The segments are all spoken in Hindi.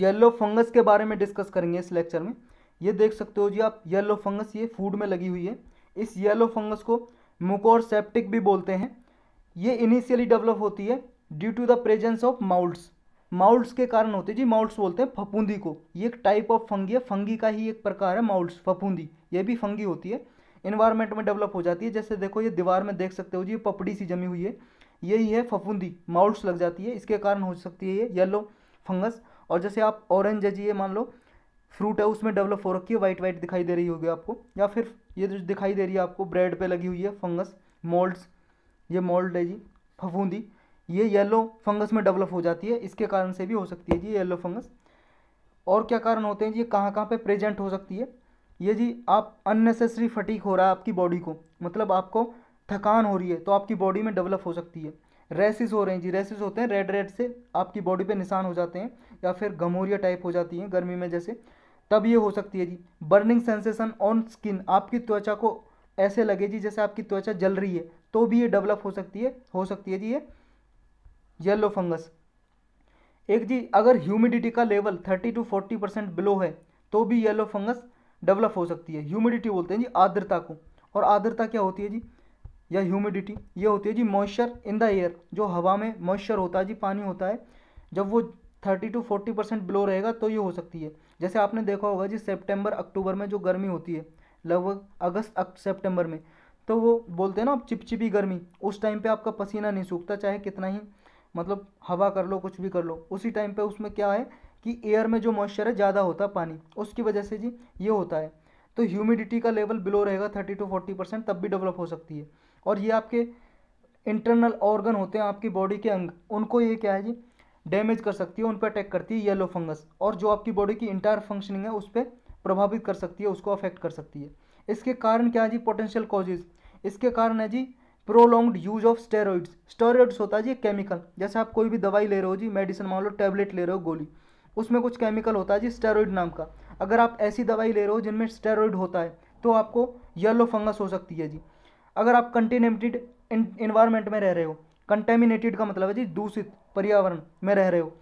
येलो फंगस के बारे में डिस्कस करेंगे इस लेक्चर में ये देख सकते हो जी आप येलो फंगस ये फूड में लगी हुई है इस येलो फंगस को मुकोरसेप्टिक भी बोलते हैं ये इनिशियली डेवलप होती है due to the presence of moulds moulds के कारण होते हैं जी माउल्ट्स बोलते हैं फफूंदी को ये एक टाइप ऑफ फंगी है फंगी का ही एक प्रकार है माउल्ट्स फफूंदी ये भी फंगी होती है इन्वायरमेंट में डेवलप हो जाती है जैसे देखो ये दीवार में देख सकते हो जी ये पपड़ी सी जमी हुई है यही है फफूंदी माउल्ट्स लग जाती है इसके कारण हो सकती है ये येलो फंगस और जैसे आप ऑरेंज है जी ये मान लो फ्रूट है उसमें डेवलप हो रखी है वाइट वाइट दिखाई दे रही होगी आपको या फिर ये जो दिखाई दे रही है आपको ब्रेड पे लगी हुई है फंगस मोल्ड्स ये मोल्ड है जी फफूंदी ये येलो फंगस में डेवलप हो जाती है इसके कारण से भी हो सकती है जी येलो फंगस और क्या कारण होते हैं जी ये कहाँ कहाँ पर प्रेजेंट हो सकती है ये जी आप अननेसेसरी फटीक हो रहा है आपकी बॉडी को मतलब आपको थकान हो रही है तो आपकी बॉडी में डेवलप हो सकती है रेसिस हो रहे हैं जी रेसिस होते हैं रेड रेड से आपकी बॉडी पे निशान हो जाते हैं या फिर गमोरिया टाइप हो जाती हैं गर्मी में जैसे तब ये हो सकती है जी बर्निंग सेंसेशन ऑन स्किन आपकी त्वचा को ऐसे लगे जी जैसे आपकी त्वचा जल रही है तो भी ये डेवलप हो सकती है हो सकती है जी ये येलो फंगस एक जी अगर ह्यूमिडिटी का level thirty to forty percent below है तो भी येलो फंगस डेवलप हो सकती है ह्यूमिडिटी बोलते हैं जी आर्द्रता को और आर्द्रता क्या होती है जी या ह्यूमिडिटी ये होती है जी मॉइस्चर इन द एयर जो हवा में मॉइस्चर होता है जी पानी होता है जब वो thirty to forty percent below रहेगा तो ये हो सकती है जैसे आपने देखा होगा जी सितंबर अक्टूबर में जो गर्मी होती है लगभग अगस्त सेप्टेम्बर में तो वो बोलते हैं ना आप चिपचिपी गर्मी उस टाइम पे आपका पसीना नहीं सूखता चाहे कितना ही मतलब हवा कर लो कुछ भी कर लो उसी टाइम पे उसमें क्या है कि एयर में जो मॉइस्चर है ज़्यादा होता है पानी उसकी वजह से जी ये होता है तो ह्यूमिडिटी का लेवल बिलो रहेगा थर्टी टू फोर्टी परसेंट तब भी डेवलप हो सकती है और ये आपके इंटरनल ऑर्गन होते हैं आपकी बॉडी के अंग उनको ये क्या है जी डैमेज कर सकती है उन पर अटैक करती है येलो फंगस और जो आपकी बॉडी की इंटायर फंक्शनिंग है उस पर प्रभावित कर सकती है उसको अफेक्ट कर सकती है इसके कारण क्या है जी पोटेंशियल कॉजेज इसके कारण है जी prolonged use of steroids steroids होता है जी केमिकल जैसे आप कोई भी दवाई ले रहे हो जी मेडिसिन मान लो टैबलेट ले रहे हो गोली उसमें कुछ केमिकल होता है जी स्टेरॉइड नाम का अगर आप ऐसी दवाई ले रहे हो जिनमें स्टेरॉइड होता है तो आपको येलो फंगस हो सकती है जी अगर आप कंटेनेटेड इन्वायरमेंट में रह रहे हो कंटेमिनेटेड का मतलब है जी दूषित पर्यावरण में रह रहे हो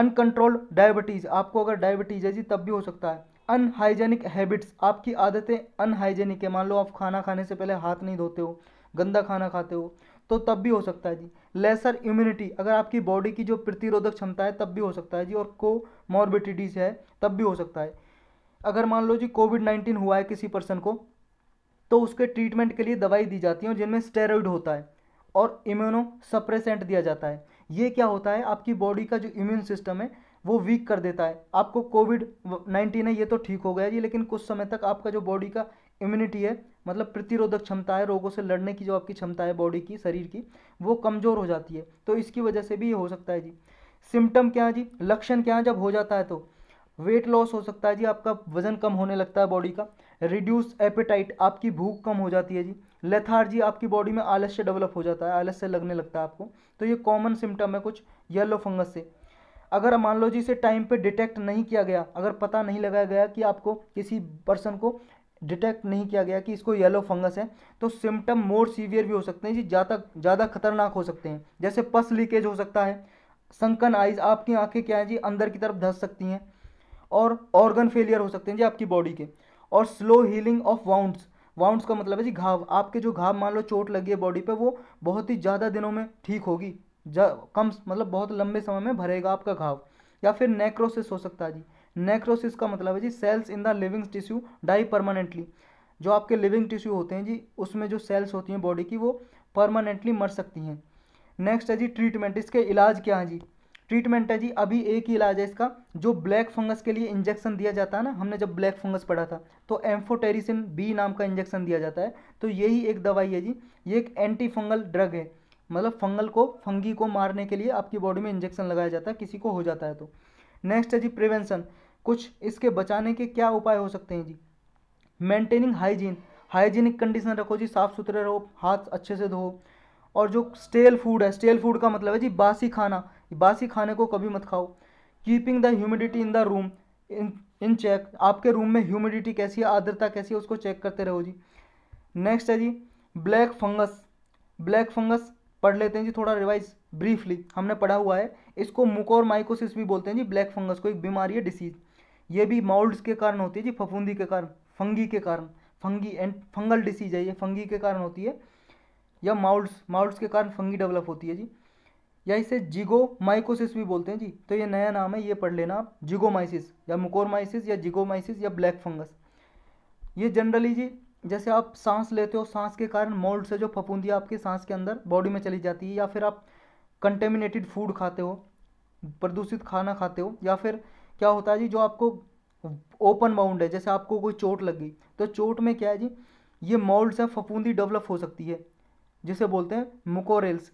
अनकंट्रोल्ड डायबिटीज़ आपको अगर डायबिटीज़ है जी तब भी हो सकता है अनहाइजेनिक हैबिट्स आपकी आदतें अनहाइजेनिक है मान लो आप खाना खाने से पहले हाथ नहीं धोते हो गंदा खाना खाते हो तो तब भी हो सकता है जी लेसर इम्यूनिटी अगर आपकी बॉडी की जो प्रतिरोधक क्षमता है तब भी हो सकता है जी और को मॉर्बिडिटीज़ है तब भी हो सकता है अगर मान लो जी कोविड नाइन्टीन हुआ है किसी पर्सन को तो उसके ट्रीटमेंट के लिए दवाई दी जाती है जिनमें स्टेरॉइड होता है और इम्यूनो सप्रेसेंट दिया जाता है ये क्या होता है आपकी बॉडी का जो इम्यून सिस्टम है वो वीक कर देता है आपको कोविड नाइन्टीन है ये तो ठीक हो गया जी लेकिन कुछ समय तक आपका जो बॉडी का इम्यूनिटी है मतलब प्रतिरोधक क्षमता है रोगों से लड़ने की जो आपकी क्षमता है बॉडी की शरीर की वो कमज़ोर हो जाती है तो इसकी वजह से भी ये हो सकता है जी सिम्टम क्या है जी लक्षण क्या है जब हो जाता है तो वेट लॉस हो सकता है जी आपका वजन कम होने लगता है बॉडी का रिड्यूस एपेटाइट आपकी भूख कम हो जाती है जी लेथार्जी आपकी बॉडी में आलस्य डेवलप हो जाता है आलस्य लगने लगता है आपको तो ये कॉमन सिम्टम है कुछ येलो फंगस से अगर मान लो जी इसे टाइम पे डिटेक्ट नहीं किया गया अगर पता नहीं लगाया गया कि आपको किसी पर्सन को डिटेक्ट नहीं किया गया कि इसको येलो फंगस है तो सिम्टम मोर सीवियर भी हो सकते हैं जी ज़्यादा ज़्यादा खतरनाक हो सकते हैं जैसे पस लीकेज हो सकता है संकन आइज आपकी आंखें क्या हैं जी अंदर की तरफ धंस सकती हैं और ऑर्गन फेलियर हो सकते हैं जी आपकी बॉडी के और slow healing of wounds wounds का मतलब है जी घाव आपके जो घाव मान लो चोट लगी है बॉडी पे वो बहुत ही ज़्यादा दिनों में ठीक होगी कम मतलब बहुत लंबे समय में भरेगा आपका घाव या फिर नेक्रोसिस हो सकता है जी नेक्रोसिस का मतलब है जी cells in the living tissue die permanently जो आपके लिविंग टिश्यू होते हैं जी उसमें जो सेल्स होती हैं बॉडी की वो परमानेंटली मर सकती हैं नेक्स्ट है जी ट्रीटमेंट इसके इलाज क्या है जी ट्रीटमेंट है जी अभी एक ही इलाज है इसका जो ब्लैक फंगस के लिए इंजेक्शन दिया जाता है ना हमने जब ब्लैक फंगस पढ़ा था तो एम्फोटेरिसिन बी नाम का इंजेक्शन दिया जाता है तो यही एक दवाई है जी ये एक एंटी फंगल ड्रग है मतलब फंगल को फंगी को मारने के लिए आपकी बॉडी में इंजेक्शन लगाया जाता है किसी को हो जाता है तो नेक्स्ट है जी प्रिवेंशन कुछ इसके बचाने के क्या उपाय हो सकते हैं जी मेंटेनिंग हाइजीन हाइजीनिक कंडीशन रखो जी साफ़ सुथरे रहो हाथ अच्छे से धो और जो स्टेल फूड है स्टेल फूड का मतलब है जी बासी खाना कि बासी खाने को कभी मत खाओ keeping the humidity in the room in in check आपके रूम में ह्यूमिडिटी कैसी है आर्द्रता कैसी है उसको चेक करते रहो जी नेक्स्ट है जी ब्लैक फंगस ब्लैक फंगस पढ़ लेते हैं जी थोड़ा रिवाइज ब्रीफली हमने पढ़ा हुआ है इसको माइकोसिस भी बोलते हैं जी ब्लैक फंगस को एक बीमारी है डिसीज़ ये भी माउल्ड्स के कारण होती है जी फफूंदी के कारण फंगी के कारण फंगी एंड फंगल डिसीज है ये फंगी के कारण होती है या माउल्ड्स माउल्ड्स के कारण फंगी डेवलप होती है जी या इसे जिगोमाइकोसिस भी बोलते हैं जी तो ये नया नाम है ये पढ़ लेना आप जिगोमाइसिस या मुकोरमाइसिस या जिगोमाइसिस या ब्लैक फंगस ये जनरली जी जैसे आप सांस लेते हो सांस के कारण मोल्ड से जो फफूंदियाँ आपके सांस के अंदर बॉडी में चली जाती है या फिर आप कंटेमिनेटेड फूड खाते हो प्रदूषित खाना खाते हो या फिर क्या होता है जी जो आपको ओपन बाउंड है जैसे आपको कोई चोट लग गई तो चोट में क्या है जी ये मोल्ड से फफूंदी डेवलप हो सकती है जिसे बोलते हैं मुकोरेल्स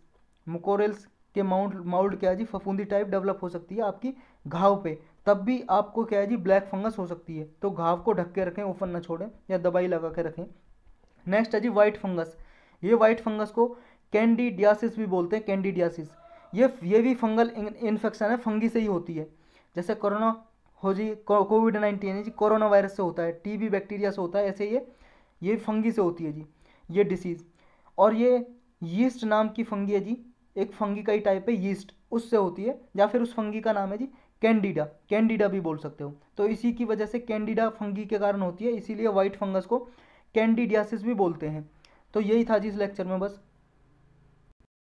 मुकोरेल्स के माउंट माउल्ड क्या है जी फफूंदी टाइप डेवलप हो सकती है आपकी घाव पे तब भी आपको क्या है जी ब्लैक फंगस हो सकती है तो घाव को ढक के रखें ओपन ना छोड़ें या दवाई लगा के रखें नेक्स्ट है जी वाइट फंगस ये वाइट फंगस को कैंडीडियासिस भी बोलते हैं कैंडीडियासिस ये ये भी फंगल इन्फेक्शन है फंगी से ही होती है जैसे कोरोना हो जी कोविड नाइन्टीन है जी कोरोना वायरस से होता है टीबी बैक्टीरिया से होता है ऐसे ये ये फंगी से होती है जी ये डिसीज़ और ये यीस्ट नाम की फंगी है जी एक फंगी का ही टाइप है यीस्ट उससे होती है या फिर उस फंगी का नाम है जी कैंडिडा कैंडिडा भी बोल सकते हो तो इसी की वजह से कैंडिडा फंगी के कारण होती है इसीलिए वाइट फंगस को कैंडिडियासिस भी बोलते हैं तो यही था जी इस लेक्चर में बस